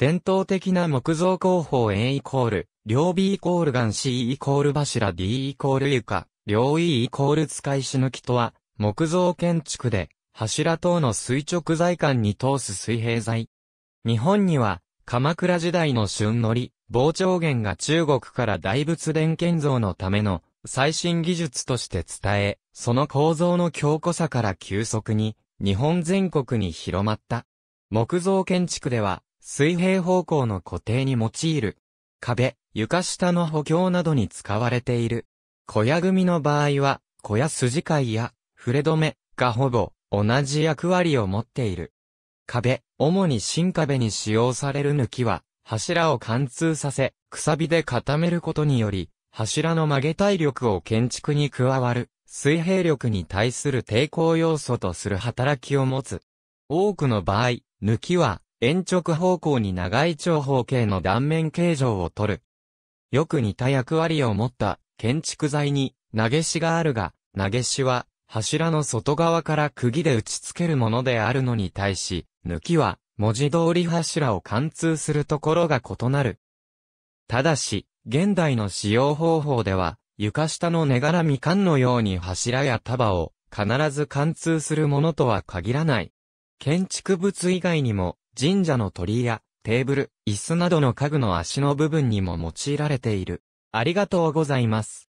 伝統的な木造工法 A イコール、両 B イコール岩 C イコール柱 D イコール床、両 E イコール使いし抜きとは、木造建築で、柱等の垂直材管に通す水平材。日本には、鎌倉時代の旬のり、膨張源が中国から大仏殿建造のための最新技術として伝え、その構造の強固さから急速に日本全国に広まった。木造建築では水平方向の固定に用いる。壁、床下の補強などに使われている。小屋組の場合は、小屋筋貝や、触れ止めがほぼ同じ役割を持っている。壁、主に新壁に使用される抜きは、柱を貫通させ、くさびで固めることにより、柱の曲げ体力を建築に加わる、水平力に対する抵抗要素とする働きを持つ。多くの場合、抜きは、円直方向に長い長方形の断面形状をとる。よく似た役割を持った建築材に投げ石があるが、投げ石は柱の外側から釘で打ち付けるものであるのに対し、抜きは文字通り柱を貫通するところが異なる。ただし、現代の使用方法では、床下の根柄みかんのように柱や束を必ず貫通するものとは限らない。建築物以外にも神社の鳥居やテーブル、椅子などの家具の足の部分にも用いられている。ありがとうございます。